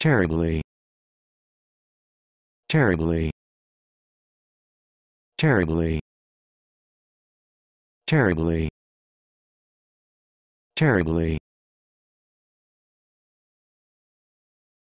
terribly terribly terribly terribly terribly